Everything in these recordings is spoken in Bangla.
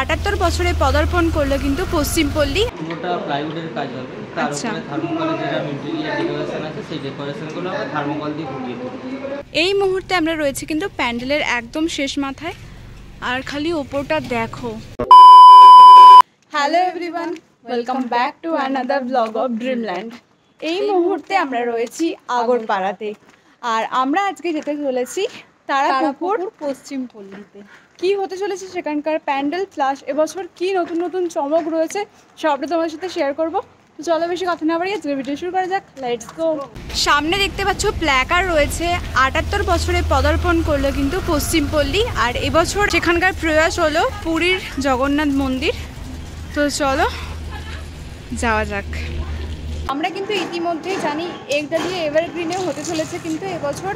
আটাত্তর বছরে পদার্পণ করলো কিন্তু পশ্চিমপল্লী পুরোটা আচ্ছা। এই মুহূর্তে আমরা রয়েছে কিন্তু প্যান্ডেলের একদম শেষ মাথায় আর খালি ওপরটা দেখো hello everyone welcome back to another blog of Dreamland এই মুহূর্তে আমরা রয়েছি আগরপাড়াতে আর আমরা আজকে যেতে চলেছি তারা পুকুর পশ্চিম পল্লীতে কি হতে চলেছে সেখানকার প্যান্ডেল প্লাস এবছর কি নতুন নতুন চমক রয়েছে সবটা তোমাদের সাথে শেয়ার করবো চলো বেশি কথা না বাড়িয়ে ভিডিও শুরু করা যাক লাইটস গো সামনে দেখতে পাচ্ছ প্ল্যাকার রয়েছে আটাত্তর বছরে পদার্পণ করলো কিন্তু পশ্চিমপল্লী আর এবছর সেখানকার প্রয়াস হলো পুরীর জগন্নাথ মন্দির তো চলো যাওয়া যাক আমরা কিন্তু ইতিমধ্যেই জানি একটা দিয়ে এভারগ্রিনেও হতে চলেছে কিন্তু এবছর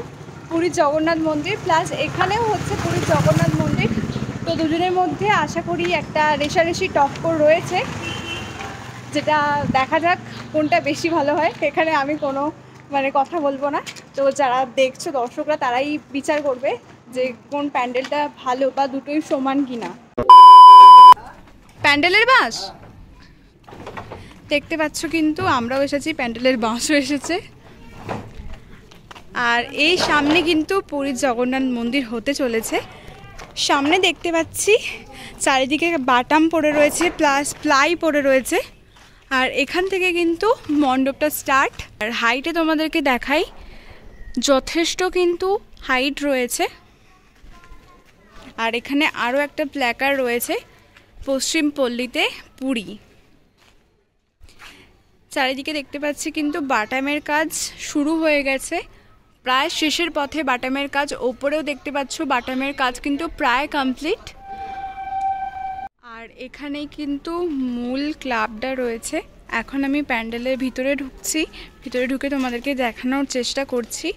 পুরীর জগন্নাথ মন্দির প্লাস এখানেও হচ্ছে পুরীর জগন্নাথ মন্দির তো দুজনের মধ্যে আশা করি একটা রেশারেশি টক্কর রয়েছে যেটা দেখা যাক কোনটা বেশি ভালো হয় এখানে আমি কোনো মানে কথা বলবো না তো যারা দেখছো দর্শকরা তারাই বিচার করবে যে কোন প্যান্ডেলটা ভালো বা দুটোই সমান কিনা প্যান্ডেলের বাস দেখতে পাচ্ছ কিন্তু আমরাও এসেছি প্যান্ডেলের বাসও এসেছে আর এই সামনে কিন্তু পুরীর জগন্নাথ মন্দির হতে চলেছে সামনে দেখতে পাচ্ছি চারিদিকে বাটাম পড়ে রয়েছে প্লাস প্লাই পড়ে রয়েছে আর এখান থেকে কিন্তু মণ্ডপটা স্টার্ট আর হাইটে তোমাদেরকে দেখাই যথেষ্ট কিন্তু হাইট রয়েছে আর এখানে আরও একটা প্ল্যাকার রয়েছে পশ্চিম পল্লীতে পুরী চারিদিকে দেখতে পাচ্ছি কিন্তু বাটামের কাজ শুরু হয়ে গেছে প্রায় শেষের পথে বাটামের কাজ ওপরেও দেখতে পাচ্ছ বাটামের কাজ কিন্তু প্রায় কমপ্লিট আর এখানেই কিন্তু মূল ক্লাবটা রয়েছে এখন আমি প্যান্ডেলের ভিতরে ঢুকছি ভিতরে ঢুকে তোমাদেরকে দেখানোর চেষ্টা করছি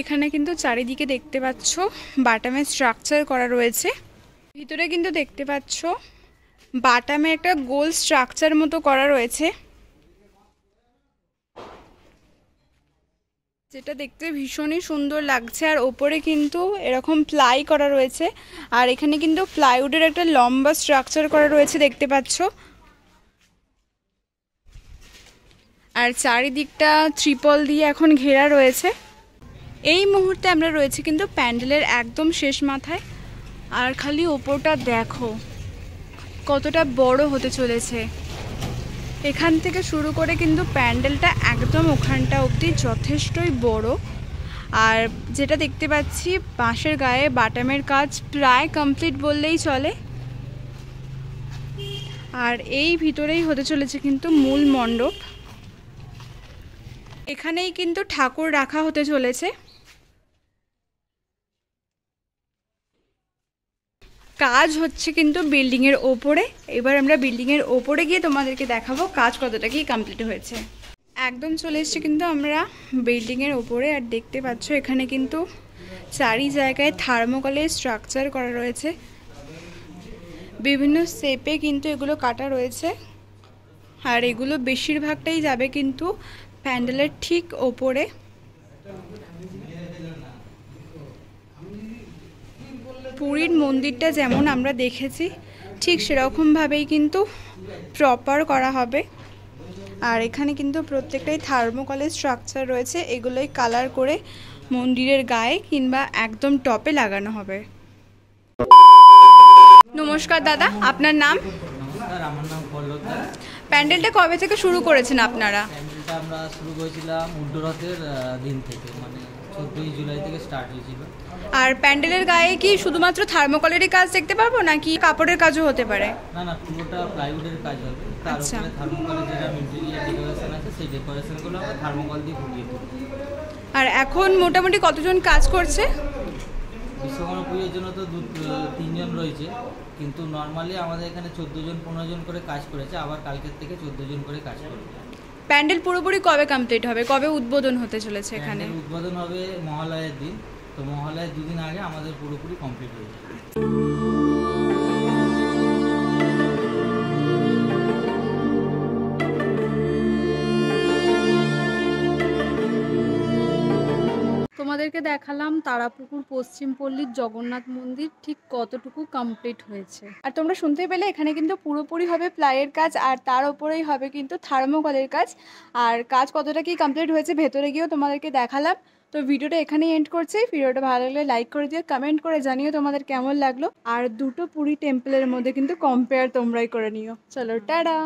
এখানে কিন্তু চারিদিকে দেখতে পাচ্ছ বাটামের স্ট্রাকচার করা রয়েছে ভিতরে কিন্তু দেখতে পাচ্ছ বাটামে একটা গোল স্ট্রাকচার মতো করা রয়েছে যেটা দেখতে ভীষণই সুন্দর লাগছে আর ওপরে কিন্তু এরকম প্লাই করা রয়েছে আর এখানে কিন্তু প্লাইউডের একটা লম্বা স্ট্রাকচার করা রয়েছে দেখতে পাচ্ছ আর চারিদিকটা ত্রিপল দিয়ে এখন ঘেরা রয়েছে এই মুহূর্তে আমরা রয়েছে কিন্তু প্যান্ডেলের একদম শেষ মাথায় আর খালি ওপরটা দেখো কতটা বড় হতে চলেছে এখান থেকে শুরু করে কিন্তু প্যান্ডেলটা একদম ওখানটা অবধি যথেষ্টই বড় আর যেটা দেখতে পাচ্ছি বাঁশের গায়ে বাটামের কাজ প্রায় কমপ্লিট বললেই চলে আর এই ভিতরেই হতে চলেছে কিন্তু মূল মণ্ডপ এখানেই কিন্তু ঠাকুর রাখা হতে চলেছে কাজ হচ্ছে কিন্তু বিল্ডিংয়ের ওপরে এবার আমরা বিল্ডিংয়ের ওপরে গিয়ে তোমাদেরকে দেখাবো কাজ কতটা কি কমপ্লিট হয়েছে একদম চলে এসছে কিন্তু আমরা বিল্ডিংয়ের ওপরে আর দেখতে পাচ্ছ এখানে কিন্তু চারি জায়গায় থার্মোকলের স্ট্রাকচার করা রয়েছে বিভিন্ন শেপে কিন্তু এগুলো কাটা রয়েছে আর এগুলো বেশিরভাগটাই যাবে কিন্তু প্যান্ডেলের ঠিক ওপরে পুরীর মন্দিরটা যেমন আমরা দেখেছি ঠিক সেরকমভাবেই কিন্তু প্রপার করা হবে আর এখানে কিন্তু প্রত্যেকটাই থার্মোকলের স্ট্রাকচার রয়েছে এগুলোই কালার করে মন্দিরের গায়ে কিংবা একদম টপে লাগানো হবে নমস্কার দাদা আপনার নাম প্যান্ডেলটা কবে থেকে শুরু করেছেন আপনারা আমরা শুরু করেছিলাম দিন থেকে মানে আর প্যান্ডেলের গায়ে কি শুধুমাত্র থার্মোকলেরই কাজ দেখতে পারবো নাকি কাপড়ের কাজও হতে পারে পুরোটা প্লাইউডের কাজ হবে আচ্ছা। থার্মোকল দিয়ে ঘুরিয়ে আর এখন মোটামুটি কতজন কাজ করছে বিশ্বকর্মা পুজোর জন্য তো দু তিনজন রয়েছে কিন্তু নর্মালি আমাদের এখানে চোদ্দো জন পনেরো জন করে কাজ করেছে আবার কালকের থেকে চোদ্দো জন করে কাজ করেছে প্যান্ডেল পুরোপুরি কবে কমপ্লিট হবে কবে উদ্বোধন হতে চলেছে এখানে উদ্বোধন হবে মহালয়ের দিন তো মহালয়ের দুদিন আগে আমাদের পুরোপুরি কমপ্লিট হয়ে যাবে আপনাদেরকে দেখালাম তারাপুকুর পশ্চিম পল্লীর জগন্নাথ মন্দির ঠিক কতটুকু কমপ্লিট হয়েছে আর তোমরা শুনতে পেলে এখানে কিন্তু পুরোপুরি হবে প্লাইয়ের কাজ আর তার ওপরেই হবে কিন্তু থার্মোকলের কাজ আর কাজ কতটা কি কমপ্লিট হয়েছে ভেতরে গিয়েও তোমাদেরকে দেখালাম তো ভিডিওটা এখানেই এন্ড করছি ভিডিওটা ভালো লাগলে লাইক করে দিও কমেন্ট করে জানিও তোমাদের কেমন লাগলো আর দুটো পুরী টেম্পলের মধ্যে কিন্তু কম্পেয়ার তোমরাই করে নিও চলো টাডা